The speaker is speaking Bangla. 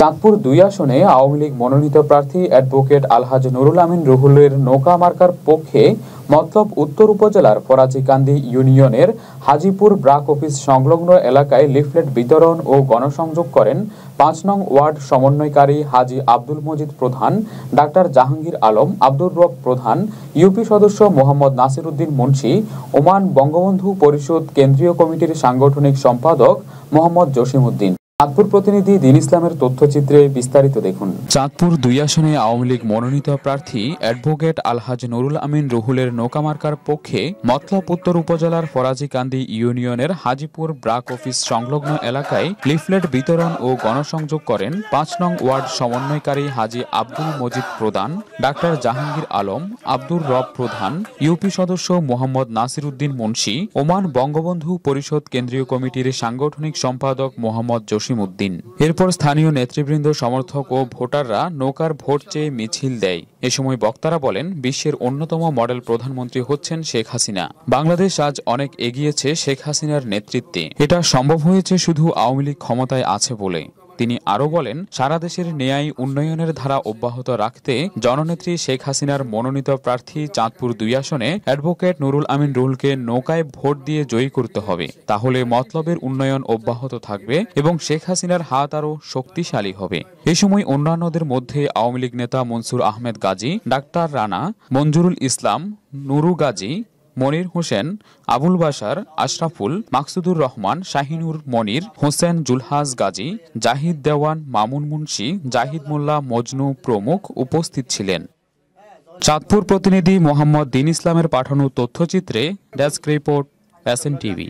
চাঁদপুর দুই আসনে আওয়ামী লীগ মনোনীত প্রার্থী অ্যাডভোকেট আলহাজ নুরুল আমিন রুহুলের নৌকা মার্কার পক্ষে মতলব উত্তর উপজেলার ফরাজিকান্দি ইউনিয়নের হাজিপুর ব্রাক অফিস সংলগ্ন এলাকায় লিফলেট বিতরণ ও গণসংযোগ করেন পাঁচ নং ওয়ার্ড সমন্বয়কারী হাজি আব্দুল মজিদ প্রধান ডাক্তার জাহাঙ্গীর আলম আব্দুর রব প্রধান ইউপি সদস্য মোহাম্মদ নাসির উদ্দিন মুন্সি ওমান বঙ্গবন্ধু পরিষদ কেন্দ্রীয় কমিটির সাংগঠনিক সম্পাদক মোহাম্মদ উদ্দিন চাঁদপুর প্রতিনিধি দিন ইসলামের তথ্যচিত্রে বিস্তারিত দেখুন চাঁদপুর দুই আসনে আওয়ামী লীগ মনোনীত প্রার্থী অ্যাডভোকেট আলহাজ নুরুল আমিন রুহুলের নৌকামার্কার পক্ষে মতলব উত্তর উপজেলার ফরাজিকান্দি ইউনিয়নের হাজিপুর ব্রাক অফিস সংলগ্ন এলাকায় লিফলেট বিতরণ ও গণসংযোগ করেন পাঁচ নং ওয়ার্ড সমন্বয়কারী হাজি আব্দুল মজিদ প্রধান ডাক্তার জাহাঙ্গীর আলম আব্দুর রব প্রধান ইউপি সদস্য মোহাম্মদ নাসির উদ্দিন মুন্সি ওমান বঙ্গবন্ধু পরিষদ কেন্দ্রীয় কমিটির সাংগঠনিক সম্পাদক মোহাম্মদ জসিম জসিম উদ্দিন এরপর স্থানীয় নেতৃবৃন্দ সমর্থক ও ভোটাররা নৌকার ভোট চেয়ে মিছিল দেয় এ সময় বক্তারা বলেন বিশ্বের অন্যতম মডেল প্রধানমন্ত্রী হচ্ছেন শেখ হাসিনা বাংলাদেশ আজ অনেক এগিয়েছে শেখ হাসিনার নেতৃত্বে এটা সম্ভব হয়েছে শুধু আওয়ামী লীগ ক্ষমতায় আছে বলে তিনি আরও বলেন সারা দেশের ন্যায় উন্নয়নের ধারা অব্যাহত রাখতে জননেত্রী শেখ হাসিনার মনোনীত প্রার্থী চাঁদপুর দুই আসনে অ্যাডভোকেট নুরুল আমিন রুহুলকে নৌকায় ভোট দিয়ে জয়ী করতে হবে তাহলে মতলবের উন্নয়ন অব্যাহত থাকবে এবং শেখ হাসিনার হাত আরও শক্তিশালী হবে এ সময় অন্যান্যদের মধ্যে আওয়ামী লীগ নেতা মনসুর আহমেদ গাজী ডাক্তার রানা মঞ্জুরুল ইসলাম নুরু গাজী মনির হোসেন আবুল বাসার আশরাফুল মাকসুদুর রহমান শাহিনুর মনির হোসেন জুলহাজ গাজী জাহিদ দেওয়ান মামুন মুন্সি জাহিদ মোল্লা মজনু প্রমুখ উপস্থিত ছিলেন চাঁদপুর প্রতিনিধি মোহাম্মদ দিন ইসলামের পাঠানো তথ্যচিত্রে ডেস্ক রিপোর্ট এস টিভি